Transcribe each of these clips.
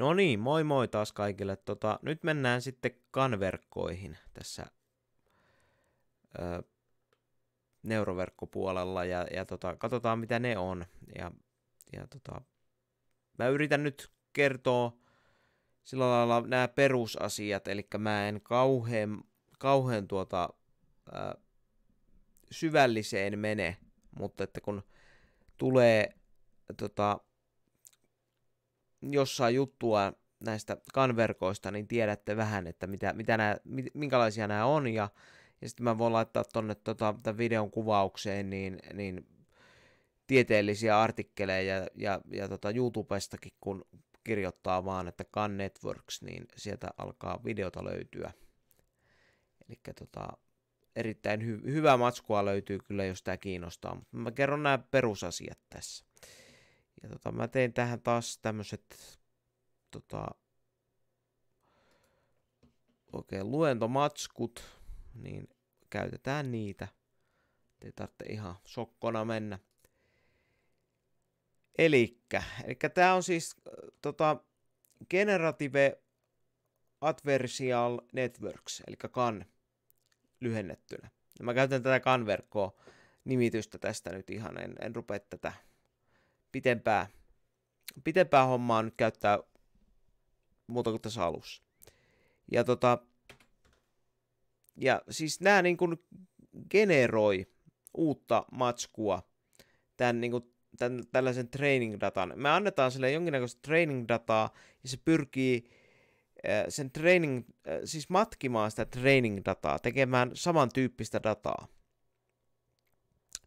No niin, moi moi taas kaikille. Tota, nyt mennään sitten kanverkkoihin tässä ö, neuroverkkopuolella ja, ja tota, katsotaan mitä ne on. Ja, ja tota, mä yritän nyt kertoa sillä lailla nämä perusasiat, eli mä en kauhean, kauhean tuota, ö, syvälliseen mene, mutta että kun tulee tota, jossain juttua näistä kanverkoista, niin tiedätte vähän, että mitä, mitä nää, minkälaisia nämä on, ja, ja sitten mä voin laittaa tuonne tota, tämän videon kuvaukseen, niin, niin tieteellisiä artikkeleja ja, ja, ja tota YouTubestakin, kun kirjoittaa vaan, että Can Networks, niin sieltä alkaa videota löytyä. Eli tota, erittäin hy- hyvää matskua löytyy kyllä, jos tämä kiinnostaa, mutta mä kerron nämä perusasiat tässä. Ja tota, mä tein tähän taas tämmöset tota, oikein okay, luentomatskut, niin käytetään niitä. Te tarvitse ihan sokkona mennä. Elikkä, elikkä tämä on siis äh, tota, Generative Adversial Networks, eli CAN lyhennettynä. Ja mä käytän tätä CAN-verkkoa nimitystä tästä nyt ihan, en, en rupea tätä pitempää, pitempää hommaa nyt käyttää muuta kuin tässä alussa. Ja tota, ja siis nämä niin kuin generoi uutta matskua tämän, niin kuin, tämän, tällaisen training datan. Me annetaan sille jonkinnäköistä training dataa ja se pyrkii äh, sen training, äh, siis matkimaan sitä training dataa, tekemään samantyyppistä dataa,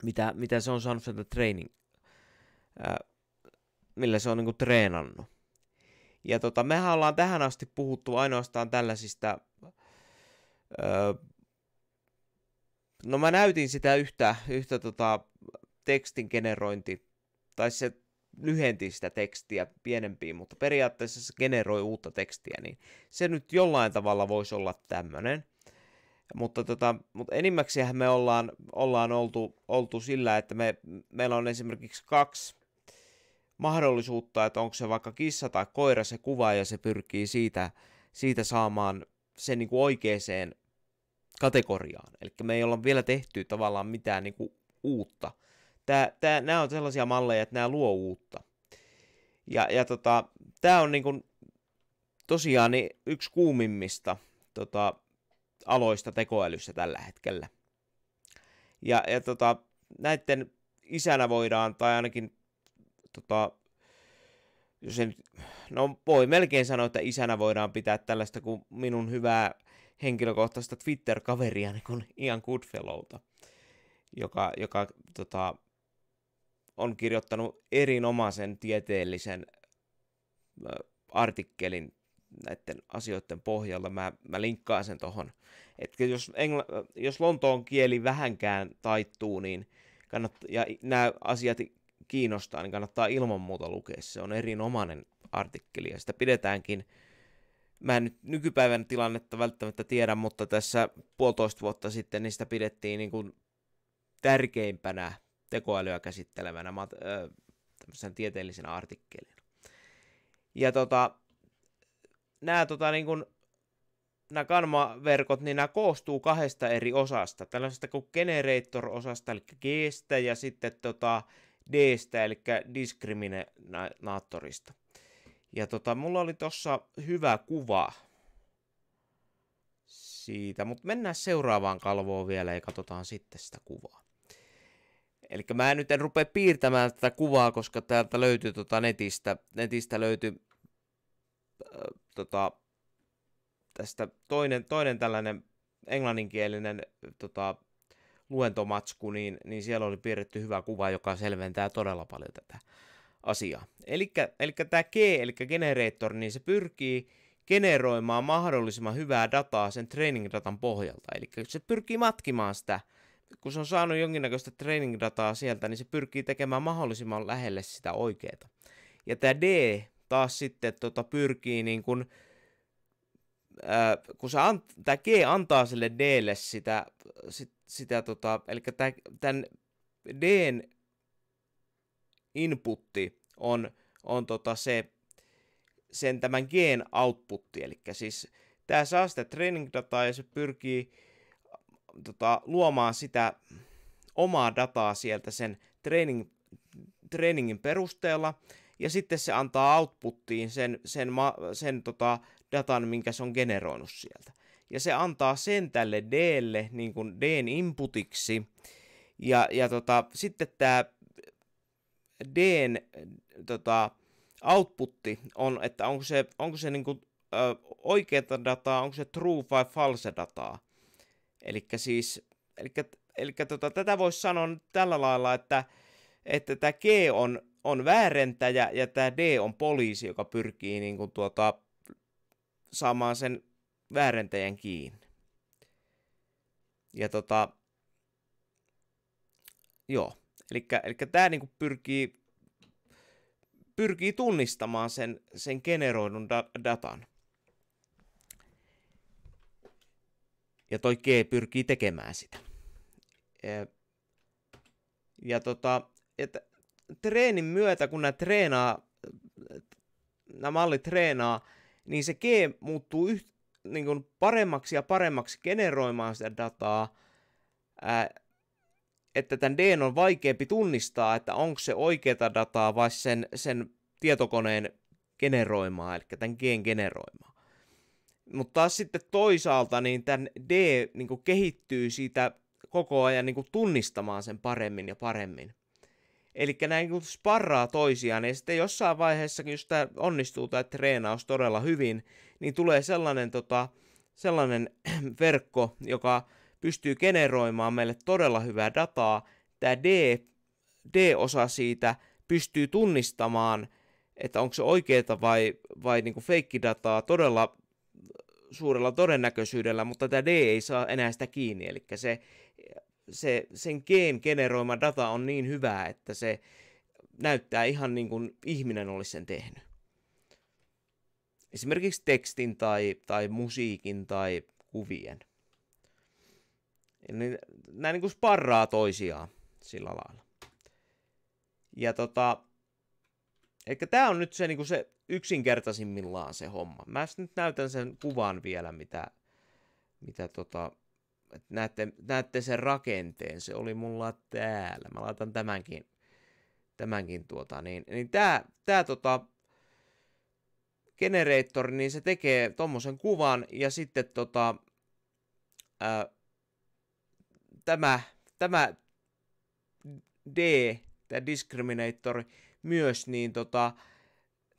mitä, mitä se on saanut sieltä training millä se on niin kuin treenannut. Ja tota, mehän ollaan tähän asti puhuttu ainoastaan tällaisista... Öö, no mä näytin sitä yhtä, yhtä tota, tekstin generointi, tai se lyhenti sitä tekstiä pienempiin, mutta periaatteessa se generoi uutta tekstiä, niin se nyt jollain tavalla voisi olla tämmöinen. Mutta, tota, mutta enimmäkseen me ollaan, ollaan oltu, oltu sillä, että me, meillä on esimerkiksi kaksi mahdollisuutta, että onko se vaikka kissa tai koira se kuva ja se pyrkii siitä, siitä saamaan sen niin kuin oikeaan kategoriaan. Eli me ei olla vielä tehty tavallaan mitään niin kuin uutta. Tää, tää, nämä on sellaisia malleja, että nämä luo uutta. Ja, ja tota, tämä on niin kuin, tosiaan niin yksi kuumimmista tota, aloista tekoälyssä tällä hetkellä. Ja, ja tota, näiden isänä voidaan, tai ainakin tota, en, no voi melkein sanoa, että isänä voidaan pitää tällaista kuin minun hyvää henkilökohtaista Twitter-kaveria, niin kuin Ian Goodfellowta, joka, joka tota, on kirjoittanut erinomaisen tieteellisen artikkelin näiden asioiden pohjalta. Mä, mä linkkaan sen tohon. Että jos, engla- jos Lontoon kieli vähänkään taittuu, niin kannattaa, ja nämä asiat kiinnostaa, niin kannattaa ilman muuta lukea. Se on erinomainen artikkeli ja sitä pidetäänkin. Mä en nyt nykypäivän tilannetta välttämättä tiedä, mutta tässä puolitoista vuotta sitten niistä pidettiin niin kuin tärkeimpänä tekoälyä käsittelevänä äh, tieteellisenä artikkelina. Ja tota, nämä tota, niin kuin, nämä kanmaverkot, niin nämä koostuu kahdesta eri osasta. Tällaisesta kuin generator-osasta, eli g ja sitten tota, Dstä, eli diskriminaattorista. Ja tota, mulla oli tossa hyvä kuva siitä, mutta mennään seuraavaan kalvoon vielä ja katsotaan sitten sitä kuvaa. Eli mä nyt en rupea piirtämään tätä kuvaa, koska täältä löytyy tota netistä, netistä löytyy äh, tota, tästä toinen, toinen tällainen englanninkielinen tota, luentomatsku, niin, niin siellä oli piirretty hyvä kuva, joka selventää todella paljon tätä asiaa. Eli tämä G, eli generator, niin se pyrkii generoimaan mahdollisimman hyvää dataa sen training-datan pohjalta. Eli se pyrkii matkimaan sitä, kun se on saanut jonkinnäköistä training-dataa sieltä, niin se pyrkii tekemään mahdollisimman lähelle sitä oikeaa. Ja tämä D taas sitten tota, pyrkii niin kuin, kun se an, tämä G antaa sille Dlle sitä, sit, sitä, tota, eli tämän Dn inputti on, on tota se, sen tämän geen outputti, eli siis tämä saa sitä training dataa ja se pyrkii äh, tota, luomaan sitä omaa dataa sieltä sen training, trainingin perusteella, ja sitten se antaa outputtiin sen, sen, sen, sen tota, datan, minkä se on generoinut sieltä ja se antaa sen tälle Dlle niin kuin Dn inputiksi. Ja, ja tota, sitten tämä Dn tota, outputti on, että onko se, onko se niin kuin, ö, oikeata dataa, onko se true vai false dataa. Eli siis, elikkä, elikkä tota, tätä voisi sanoa tällä lailla, että että tämä G on, on väärentäjä ja tämä D on poliisi, joka pyrkii niin kuin, tuota, saamaan sen väärentäjän kiinni. Ja tota, joo, eli tämä niinku pyrkii, pyrkii tunnistamaan sen, sen generoidun da- datan. Ja toi G pyrkii tekemään sitä. Ja, e, ja tota, että treenin myötä, kun nämä treenaa, nämä mallit treenaa, niin se G muuttuu yht, niin kuin paremmaksi ja paremmaksi generoimaan sitä dataa, ää, että tämän DN on vaikeampi tunnistaa, että onko se oikeata dataa vai sen, sen tietokoneen generoimaa, eli tämän Gen generoimaa. Mutta taas sitten toisaalta, niin tämän D niin kuin kehittyy siitä koko ajan niin kuin tunnistamaan sen paremmin ja paremmin. Eli näin kun sparraa toisiaan, ja sitten jossain vaiheessa, jos tämä onnistuu tai treenaus todella hyvin, niin tulee sellainen, tota, sellainen verkko, joka pystyy generoimaan meille todella hyvää dataa. Tämä D, D-osa siitä pystyy tunnistamaan, että onko se oikeaa vai, vai niin kuin feikkidataa todella suurella todennäköisyydellä, mutta tämä D ei saa enää sitä kiinni, eli se se, sen geen generoima data on niin hyvää, että se näyttää ihan niin kuin ihminen olisi sen tehnyt. Esimerkiksi tekstin tai, tai musiikin tai kuvien. Eli nämä niin kuin sparraa toisiaan sillä lailla. Ja tota, ehkä tämä on nyt se, niin kuin se yksinkertaisimmillaan se homma. Mä nyt näytän sen kuvan vielä, mitä, mitä tota, että näette, näette sen rakenteen, se oli mulla täällä. Mä laitan tämänkin, tämänkin tuota, niin, niin tää, tää tota, generator, niin se tekee tommosen kuvan ja sitten tota, ää, tämä, tämä D, tämä discriminator, myös niin tota,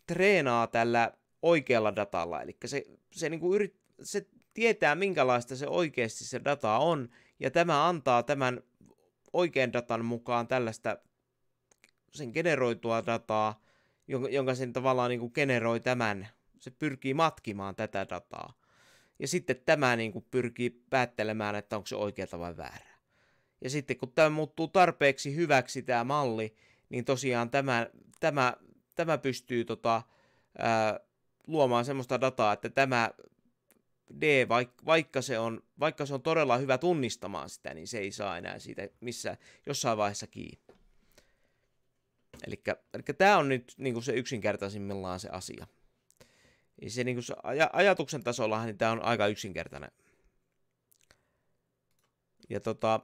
treenaa tällä oikealla datalla, eli se, se, niinku yrit, se tietää minkälaista se oikeasti se data on, ja tämä antaa tämän oikean datan mukaan tällaista sen generoitua dataa, jonka sen tavallaan niin kuin generoi tämän. Se pyrkii matkimaan tätä dataa. Ja sitten tämä niin kuin pyrkii päättelemään, että onko se oikealta vai väärää. Ja sitten kun tämä muuttuu tarpeeksi hyväksi tämä malli, niin tosiaan tämä, tämä, tämä pystyy tota, ää, luomaan semmoista dataa, että tämä D, vaikka, vaikka, se on, vaikka se on todella hyvä tunnistamaan sitä, niin se ei saa enää siitä missä, jossain vaiheessa kiinni. Eli tämä on nyt niinku se yksinkertaisimmillaan se asia. Ja se, niinku se aj- ajatuksen tasolla niin tämä on aika yksinkertainen. Ja tota,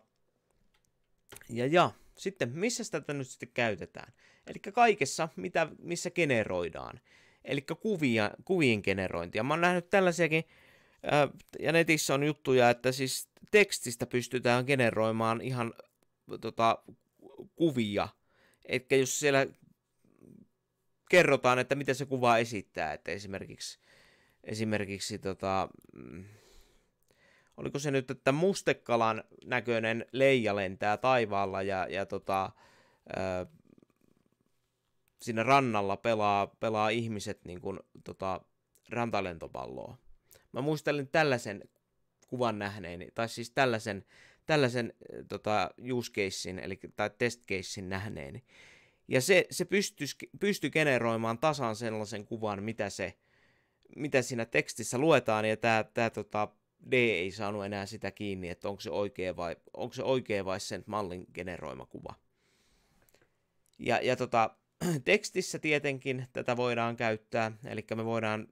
ja, ja sitten missä sitä nyt sitten käytetään? Eli kaikessa, mitä, missä generoidaan. Eli kuvia, kuvien generointia. Mä oon nähnyt tällaisiakin ja netissä on juttuja, että siis tekstistä pystytään generoimaan ihan tota, kuvia. Etkä jos siellä kerrotaan, että mitä se kuva esittää, että esimerkiksi, esimerkiksi tota, mm, oliko se nyt, että mustekalan näköinen leija lentää taivaalla ja, ja tota, ö, siinä rannalla pelaa, pelaa ihmiset niin kuin, tota, rantalentopalloa Mä muistelin tällaisen kuvan nähneeni, tai siis tällaisen, tällaisen äh, tota, use casein, eli, tai test casein nähneeni. Ja se, se pysty pystyi generoimaan tasan sellaisen kuvan, mitä, se, mitä siinä tekstissä luetaan, ja tämä tää, tota, D ei saanut enää sitä kiinni, että onko se oikea vai, onko se oikea vai sen mallin generoima kuva. Ja, ja tota, tekstissä tietenkin tätä voidaan käyttää, eli me voidaan,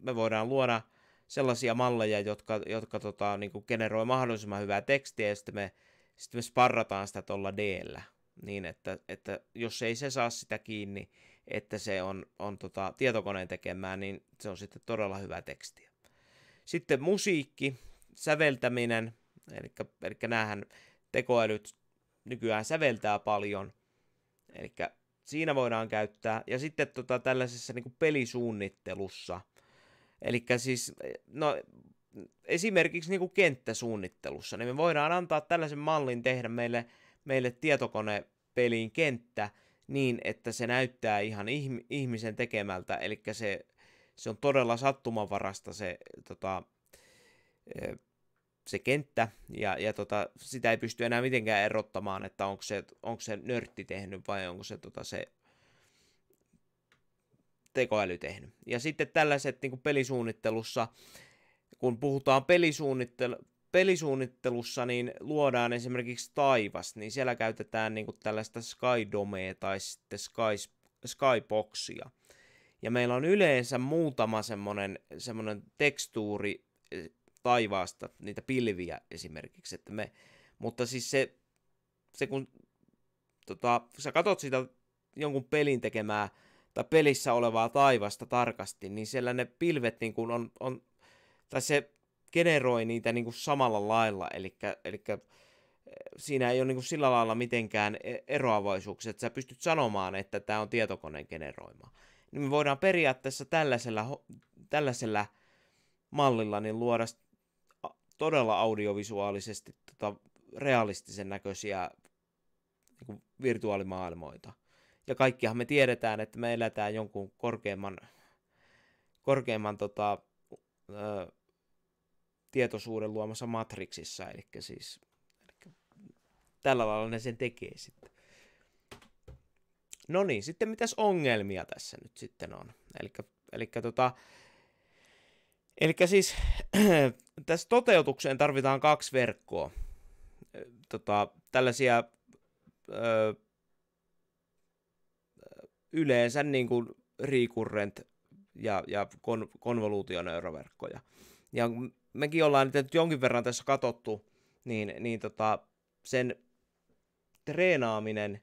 me voidaan luoda sellaisia malleja, jotka, jotka tota, niin kuin generoi mahdollisimman hyvää tekstiä, ja sitten me, sit me sparrataan sitä tuolla d niin että, että jos ei se saa sitä kiinni, että se on, on tota, tietokoneen tekemää, niin se on sitten todella hyvä tekstiä. Sitten musiikki, säveltäminen, eli, eli näähän tekoälyt nykyään säveltää paljon, eli siinä voidaan käyttää. Ja sitten tota, tällaisessa niin pelisuunnittelussa – Eli siis, no esimerkiksi niin kuin kenttäsuunnittelussa, niin me voidaan antaa tällaisen mallin tehdä meille, meille tietokonepeliin kenttä niin, että se näyttää ihan ihmisen tekemältä, eli se, se on todella sattumanvarasta se, tota, e, se kenttä, ja, ja tota, sitä ei pysty enää mitenkään erottamaan, että onko se, onko se nörtti tehnyt vai onko se, tota, se tekoäly tehnyt. Ja sitten tällaiset niin kuin pelisuunnittelussa, kun puhutaan pelisuunnittel pelisuunnittelussa, niin luodaan esimerkiksi taivas, niin siellä käytetään niin kuin tällaista skydomea tai sitten sky, skyboxia. Ja meillä on yleensä muutama semmoinen, semmoinen tekstuuri eh, taivaasta, niitä pilviä esimerkiksi, että me, mutta siis se, se kun tota, sä katot sitä jonkun pelin tekemää tai pelissä olevaa taivasta tarkasti, niin siellä ne pilvet niin kuin on, on, tai se generoi niitä niin kuin samalla lailla, eli, eli eh, siinä ei ole niin kuin sillä lailla mitenkään e, eroavaisuuksia, että sä pystyt sanomaan, että tämä on tietokoneen generoima. Niin me voidaan periaatteessa tällaisella, tällaisella mallilla niin luoda todella audiovisuaalisesti tota, realistisen näköisiä niin virtuaalimaailmoita ja kaikkihan me tiedetään, että me elätään jonkun korkeimman, korkeimman tota, ö, tietoisuuden luomassa matriksissa, eli siis tällä lailla ne sen tekee sitten. No niin, sitten mitäs ongelmia tässä nyt sitten on? Eli tota, elikkä siis tässä toteutukseen tarvitaan kaksi verkkoa. Tota, tällaisia ö, yleensä niin kuin recurrent ja, ja kon, konvoluutioneuroverkkoja. Ja mekin ollaan nyt jonkin verran tässä katottu, niin, niin tota, sen treenaaminen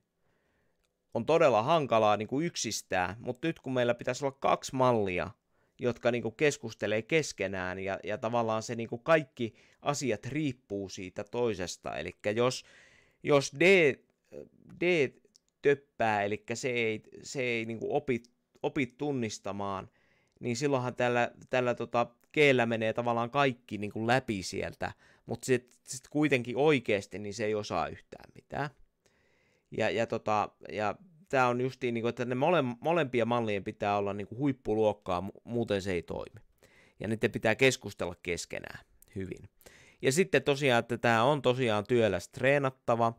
on todella hankalaa niin kuin yksistää, mutta nyt kun meillä pitäisi olla kaksi mallia, jotka niin kuin keskustelee keskenään ja, ja tavallaan se niin kuin kaikki asiat riippuu siitä toisesta. Eli jos, jos D, D töppää, eli se ei, se ei niin kuin opi, opi tunnistamaan, niin silloinhan tällä, tällä tota, keellä menee tavallaan kaikki niin kuin läpi sieltä, mutta sitten sit kuitenkin oikeasti niin se ei osaa yhtään mitään. Ja, ja, tota, ja tämä on justiin, niin kuin, että ne mole, molempia mallien pitää olla niin kuin huippuluokkaa, muuten se ei toimi. Ja niiden pitää keskustella keskenään hyvin. Ja sitten tosiaan, että tämä on tosiaan työläs treenattava,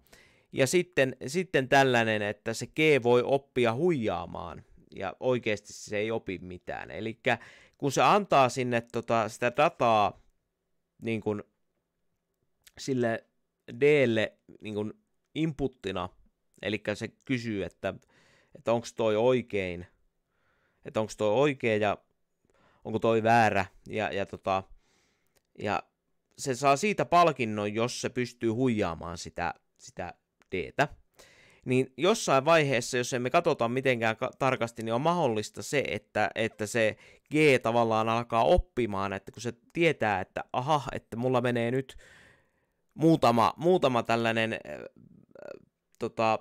ja sitten, sitten tällainen, että se G voi oppia huijaamaan ja oikeasti se ei opi mitään. Eli kun se antaa sinne tota, sitä dataa niin kun, sille Dlle niin kun inputtina, eli se kysyy, että, että onko toi oikein, että onko toi oikein ja onko toi väärä, ja, ja, tota, ja se saa siitä palkinnon, jos se pystyy huijaamaan sitä, sitä teetä, niin jossain vaiheessa, jos emme katsota mitenkään ka- tarkasti, niin on mahdollista se, että, että se G tavallaan alkaa oppimaan, että kun se tietää, että aha, että mulla menee nyt muutama, muutama tällainen äh, äh tota,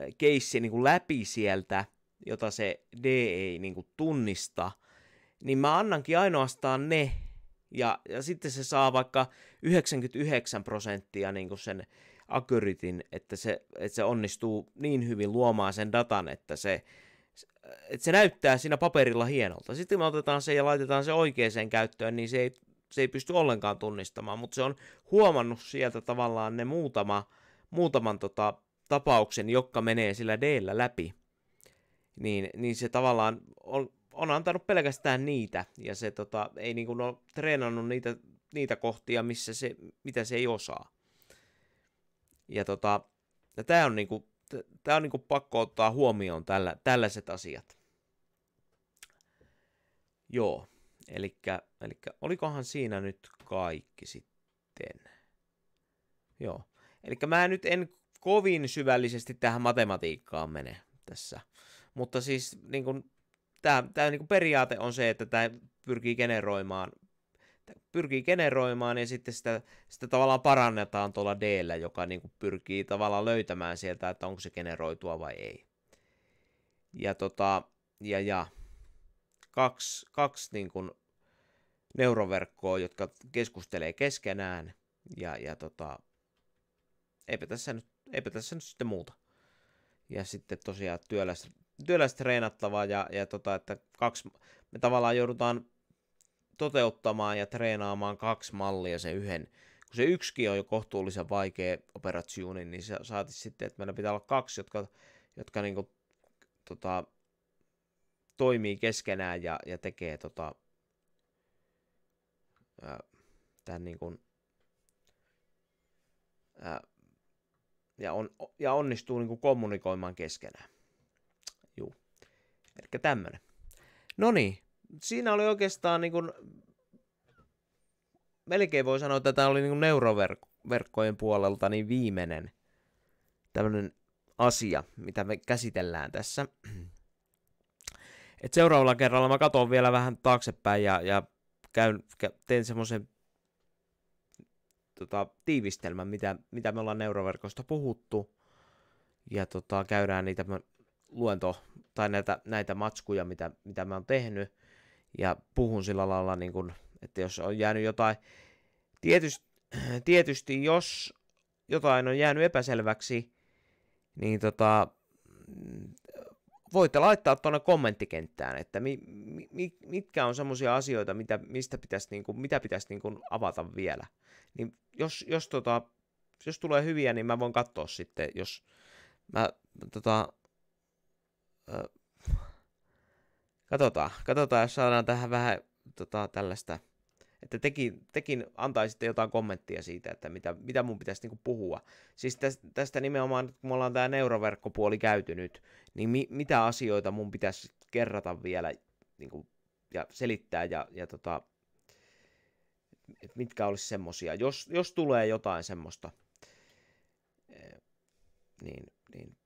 äh, keissi niin kuin läpi sieltä, jota se D ei niin kuin tunnista, niin mä annankin ainoastaan ne, ja, ja sitten se saa vaikka 99 prosenttia niin kuin sen akyritin, että se, että se onnistuu niin hyvin luomaan sen datan, että se, että se näyttää siinä paperilla hienolta. Sitten me otetaan se ja laitetaan se oikeaan käyttöön, niin se ei, se ei pysty ollenkaan tunnistamaan, mutta se on huomannut sieltä tavallaan ne muutama, muutaman tota, tapauksen, joka menee sillä d läpi. Niin, niin se tavallaan on, on antanut pelkästään niitä, ja se tota, ei niin kuin ole treenannut niitä, niitä kohtia, missä se, mitä se ei osaa. Ja tota, ja tämä on, niinku, tää on niinku pakko ottaa huomioon tällä, tällaiset asiat. Joo, eli olikohan siinä nyt kaikki sitten. Joo, eli mä nyt en kovin syvällisesti tähän matematiikkaan mene tässä. Mutta siis niin tämä, tämä niin periaate on se, että tämä pyrkii generoimaan pyrkii generoimaan ja sitten sitä, sitä tavallaan parannetaan tuolla d joka niin kuin pyrkii tavallaan löytämään sieltä, että onko se generoitua vai ei. Ja tota, ja, ja kaksi, kaksi niin kuin neuroverkkoa, jotka keskustelee keskenään ja, ja tota, eipä tässä nyt, eipä tässä nyt sitten muuta. Ja sitten tosiaan työlästä, työlästä treenattavaa ja, ja tota, että kaksi, me tavallaan joudutaan toteuttamaan ja treenaamaan kaksi mallia sen yhden. Kun se yksi on jo kohtuullisen vaikea operatsioni, niin se saati sitten, että meillä pitää olla kaksi, jotka, jotka niinku, tota, toimii keskenään ja, ja tekee tota, tämän niin kuin, ää, ja, on, ja onnistuu niin kuin kommunikoimaan keskenään. Juu. Eli tämmönen. No niin, siinä oli oikeastaan niin kuin, melkein voi sanoa, että tämä oli niin neuroverkkojen puolelta niin viimeinen tämmöinen asia, mitä me käsitellään tässä. Et seuraavalla kerralla mä katson vielä vähän taaksepäin ja, ja käyn, teen semmoisen tota, tiivistelmän, mitä, mitä me ollaan neuroverkosta puhuttu. Ja tota, käydään niitä luento, tai näitä, näitä matskuja, mitä, mitä mä oon tehnyt ja puhun sillä lailla, niin kuin, että jos on jäänyt jotain, tietysti, tietysti jos jotain on jäänyt epäselväksi, niin tota, voitte laittaa tuonne kommenttikenttään, että mi, mi, mitkä on semmoisia asioita, mitä, mistä pitäisi, niin kuin, mitä pitäisi niin kuin avata vielä. Niin jos, jos, tota, jos tulee hyviä, niin mä voin katsoa sitten, jos mä tota, ö, Katsotaan, katsotaan, jos saadaan tähän vähän tota, tällaista, että tekin, tekin antaisitte jotain kommenttia siitä, että mitä, mitä mun pitäisi niinku puhua. Siis tästä, tästä nimenomaan, kun me ollaan tämä neuroverkkopuoli käyty nyt, niin mi, mitä asioita mun pitäisi kerrata vielä niinku, ja selittää ja, ja tota, mitkä olisi semmosia, jos, jos tulee jotain semmoista, eh, niin, niin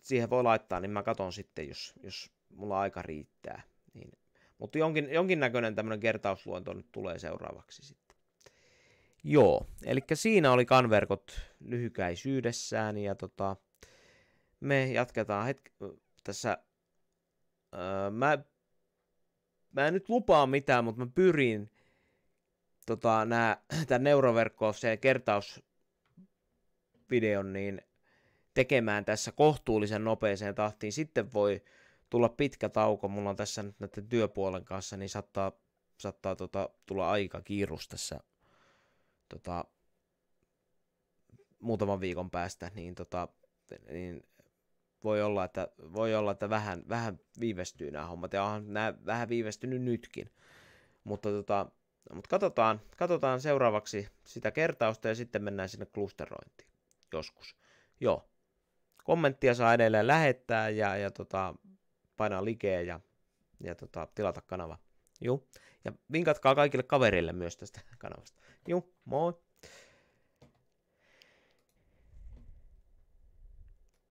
siihen voi laittaa, niin mä katon sitten, jos, jos mulla aika riittää. Niin. Mutta jonkin, jonkinnäköinen tämmöinen kertausluonto nyt tulee seuraavaksi sitten. Joo, eli siinä oli kanverkot lyhykäisyydessään ja tota, me jatketaan hetk- tässä. Öö, mä, mä en nyt lupaa mitään, mutta mä pyrin tota, nää, tämän neuroverkkoukseen kertausvideon niin tekemään tässä kohtuullisen nopeeseen tahtiin. Sitten voi tulla pitkä tauko. Mulla on tässä nyt näiden työpuolen kanssa, niin saattaa, saattaa tota, tulla aika kiirus tässä tota, muutaman viikon päästä, niin, tota, niin voi olla, että, voi olla, että vähän, vähän viivästyy nämä hommat, ja onhan nämä vähän viivästynyt nytkin. Mutta, tota, no, mut katsotaan, katsotaan seuraavaksi sitä kertausta ja sitten mennään sinne klusterointiin joskus. Joo. Kommenttia saa edelleen lähettää ja, ja tota, painaa likeä ja, ja tota, tilata kanava. Juu. Ja vinkatkaa kaikille kavereille myös tästä kanavasta. Juu, moi!